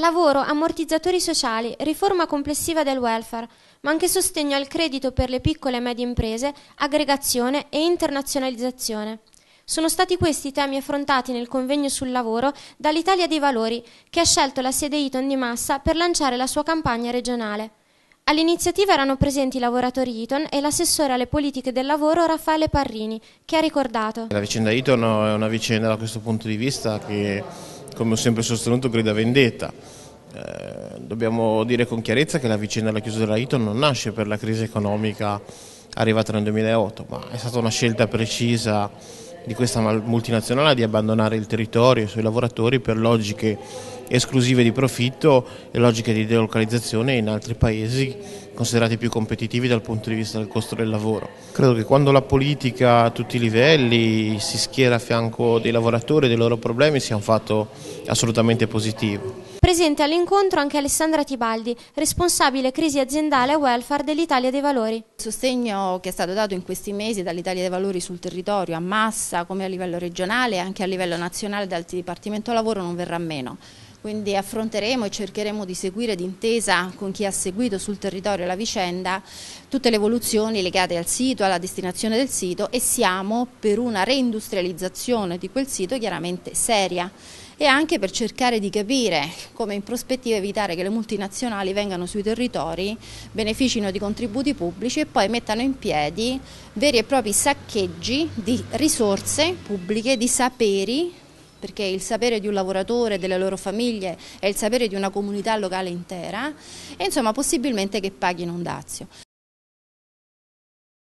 Lavoro, ammortizzatori sociali, riforma complessiva del welfare, ma anche sostegno al credito per le piccole e medie imprese, aggregazione e internazionalizzazione. Sono stati questi i temi affrontati nel convegno sul lavoro dall'Italia dei Valori, che ha scelto la sede Iton di Massa per lanciare la sua campagna regionale. All'iniziativa erano presenti i lavoratori Iton e l'assessore alle politiche del lavoro Raffaele Parrini, che ha ricordato. La vicenda Iton è una vicenda da questo punto di vista che come ho sempre sostenuto, grida vendetta. Eh, dobbiamo dire con chiarezza che la vicenda alla chiusura della Iton non nasce per la crisi economica arrivata nel 2008, ma è stata una scelta precisa di questa multinazionale di abbandonare il territorio e i suoi lavoratori per logiche esclusive di profitto e logiche di delocalizzazione in altri paesi considerati più competitivi dal punto di vista del costo del lavoro. Credo che quando la politica a tutti i livelli si schiera a fianco dei lavoratori e dei loro problemi sia un fatto assolutamente positivo. Presente all'incontro anche Alessandra Tibaldi, responsabile crisi aziendale e welfare dell'Italia dei Valori. Il sostegno che è stato dato in questi mesi dall'Italia dei Valori sul territorio a massa, come a livello regionale e anche a livello nazionale dal Dipartimento Lavoro non verrà meno quindi affronteremo e cercheremo di seguire d'intesa con chi ha seguito sul territorio la vicenda tutte le evoluzioni legate al sito, alla destinazione del sito e siamo per una reindustrializzazione di quel sito chiaramente seria e anche per cercare di capire come in prospettiva evitare che le multinazionali vengano sui territori, beneficino di contributi pubblici e poi mettano in piedi veri e propri saccheggi di risorse pubbliche, di saperi perché il sapere di un lavoratore, delle loro famiglie è il sapere di una comunità locale intera e insomma possibilmente che paghino un dazio.